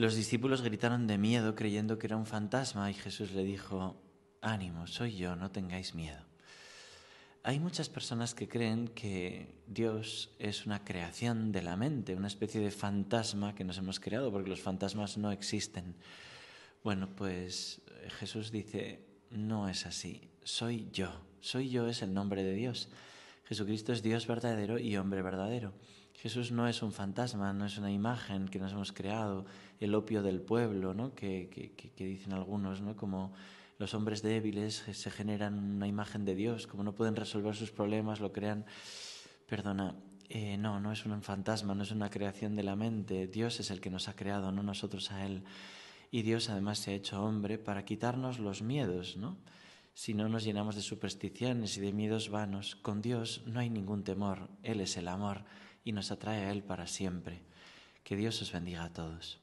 Los discípulos gritaron de miedo creyendo que era un fantasma y Jesús le dijo, ánimo, soy yo, no tengáis miedo. Hay muchas personas que creen que Dios es una creación de la mente, una especie de fantasma que nos hemos creado, porque los fantasmas no existen. Bueno, pues Jesús dice, no es así, soy yo, soy yo es el nombre de Dios. Jesucristo es Dios verdadero y hombre verdadero. Jesús no es un fantasma, no es una imagen que nos hemos creado, el opio del pueblo, ¿no? que, que, dicen algunos, ¿no? como los hombres débiles se generan una imagen de Dios, como no pueden resolver sus problemas, lo crean. Perdona, eh, no, no es un fantasma, no es una creación de la mente, Dios es el que nos ha creado, no nosotros a Él. Y Dios además se ha hecho hombre para quitarnos los miedos, ¿no? Si no nos llenamos de supersticiones y de miedos vanos, con Dios no hay ningún temor, Él es el amor y nos atrae a Él para siempre. Que Dios os bendiga a todos.